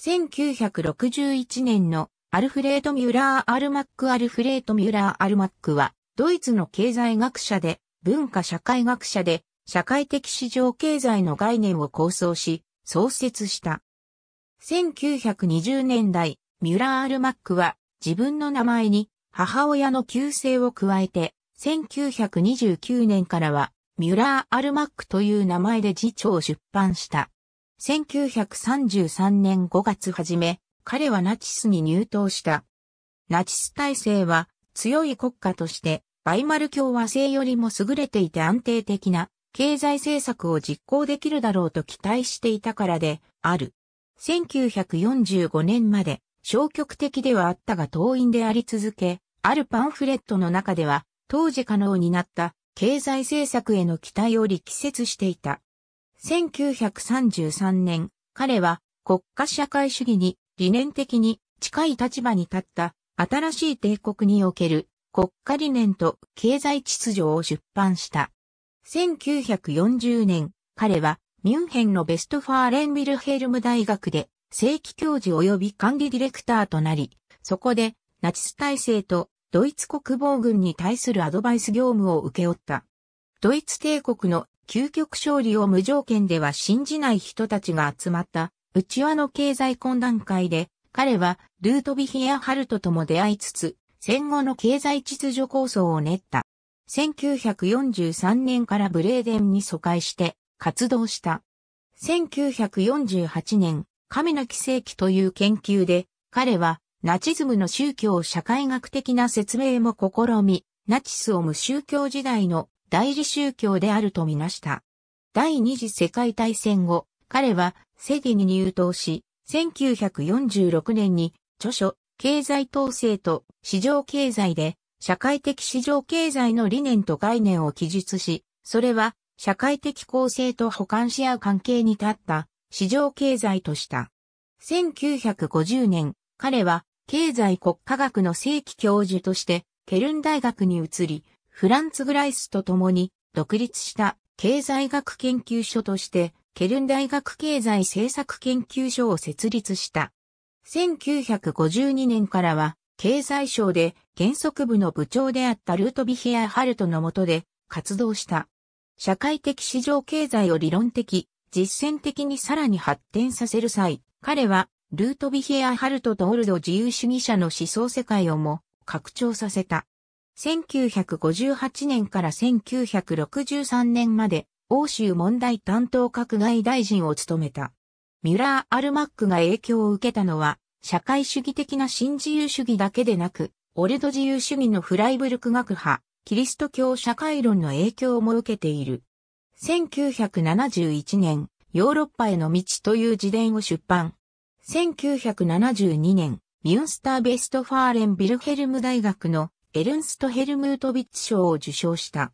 1961年のアルフレート・ミュラー・アルマック・アルフレート・ミュラー・アルマックは、ドイツの経済学者で、文化社会学者で、社会的市場経済の概念を構想し、創設した。1920年代、ミュラー・アルマックは、自分の名前に、母親の旧姓を加えて、1929年からは、ミュラー・アルマックという名前で辞書を出版した。1933年5月初め、彼はナチスに入党した。ナチス体制は強い国家としてバイマル共和制よりも優れていて安定的な経済政策を実行できるだろうと期待していたからである。1945年まで消極的ではあったが党員であり続け、あるパンフレットの中では当時可能になった経済政策への期待を力説していた。1933年、彼は国家社会主義に理念的に近い立場に立った新しい帝国における国家理念と経済秩序を出版した。1940年、彼はミュンヘンのベストファーレンビルヘルム大学で正規教授及び管理ディレクターとなり、そこでナチス体制とドイツ国防軍に対するアドバイス業務を受け負った。ドイツ帝国の究極勝利を無条件では信じない人たちが集まった、内輪の経済懇談会で、彼はルートヴィヒア・ハルトとも出会いつつ、戦後の経済秩序構想を練った。1943年からブレーデンに疎開して活動した。1948年、神の奇跡という研究で、彼はナチズムの宗教社会学的な説明も試み、ナチスを無宗教時代の代理宗教であるとみなした。第二次世界大戦後、彼はセディに入党し、1946年に著書、経済統制と市場経済で、社会的市場経済の理念と概念を記述し、それは社会的構成と補完し合う関係に立った市場経済とした。1950年、彼は経済国家学の正規教授としてケルン大学に移り、フランツ・グライスと共に独立した経済学研究所として、ケルン大学経済政策研究所を設立した。1952年からは、経済省で原則部の部長であったルートビヒア・ハルトの下で活動した。社会的市場経済を理論的、実践的にさらに発展させる際、彼はルートビヒア・ハルトとオルド自由主義者の思想世界をも拡張させた。1958年から1963年まで欧州問題担当閣外大臣を務めた。ミュラー・アルマックが影響を受けたのは、社会主義的な新自由主義だけでなく、オルド自由主義のフライブルク学派、キリスト教社会論の影響も受けている。1971年、ヨーロッパへの道という自伝を出版。1972年、ミュンスターベストファーレンビルヘルム大学のエルンスト・ヘルムートビッチ賞を受賞した。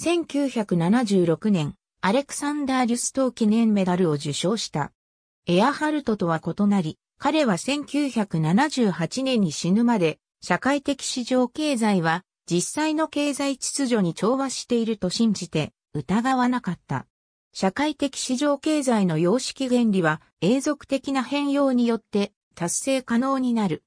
1976年、アレクサンダー・リュストー記念メダルを受賞した。エアハルトとは異なり、彼は1978年に死ぬまで、社会的市場経済は実際の経済秩序に調和していると信じて疑わなかった。社会的市場経済の様式原理は永続的な変容によって達成可能になる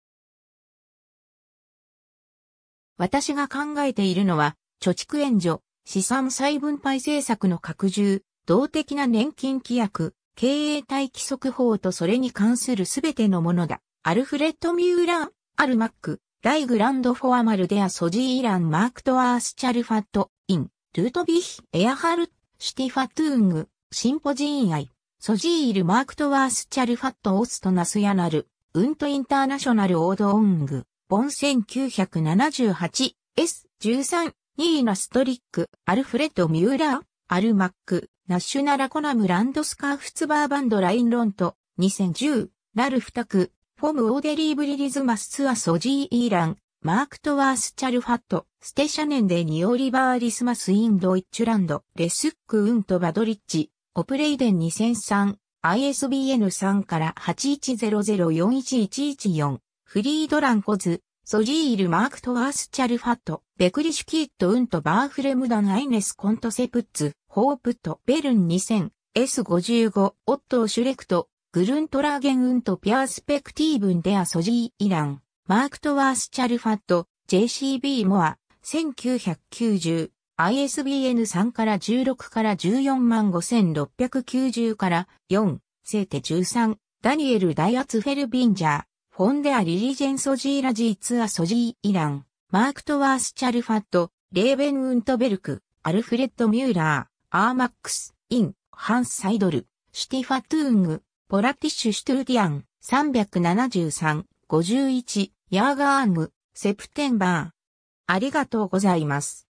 私が考えているのは、貯蓄援助、資産再分配政策の拡充、動的な年金規約、経営体規則法とそれに関するすべてのものだ。アルフレッド・ミューラー、アルマック、ライグランド・フォアマルデア・ソジー・イラン・マークト・アース・チャルファット・イン、ルートビヒ・エアハル、シティ・ファトゥング、シンポジーン・アイ、ソジー・イル・マークト・アース・チャルファット・オスト・ナスヤナル、ウント・インターナショナル・オード・オング。ン 1978S13 ニーナ・ストリック、アルフレッド・ミューラー、アル・マック、ナッシュナラ・コナム・ランドスカーフ・ツバーバンド・ライン・ロント、2010、ラルフ・タク、フォム・オーデリー・ブリリズ・マス・ツア・ソジー・イーラン、マーク・トワース・チャルファット、ステシャネンデ・ニオリバー・リスマス・インド・イッチュランド、レスック・ウント・バドリッチ、オプレイデン2003、ISBN3 から810041114フリードランコズ、ソジールマークトワースチャルファット、ベクリシュキットウントバーフレムダンアイネスコントセプッツ、ホープト、ベルン2000、S55、オットーシュレクト、グルントラーゲンウントピアースペクティーブンデアソジーイラン、マークトワースチャルファット、JCB モア、1990、ISBN 3から16から145,690から4、ーテ13、ダニエル・ダイアツ・フェルビンジャー、フォンデア・リリジェンソジーラジーツアソジー・イラン、マークトワース・チャルファット、レーベン・ウントベルク、アルフレッド・ミューラー、アーマックス、イン、ハンス・サイドル、シティファトゥーング、ポラティッシュ・シュトゥルディアン、373、51、ヤーガーング、セプテンバー。ありがとうございます。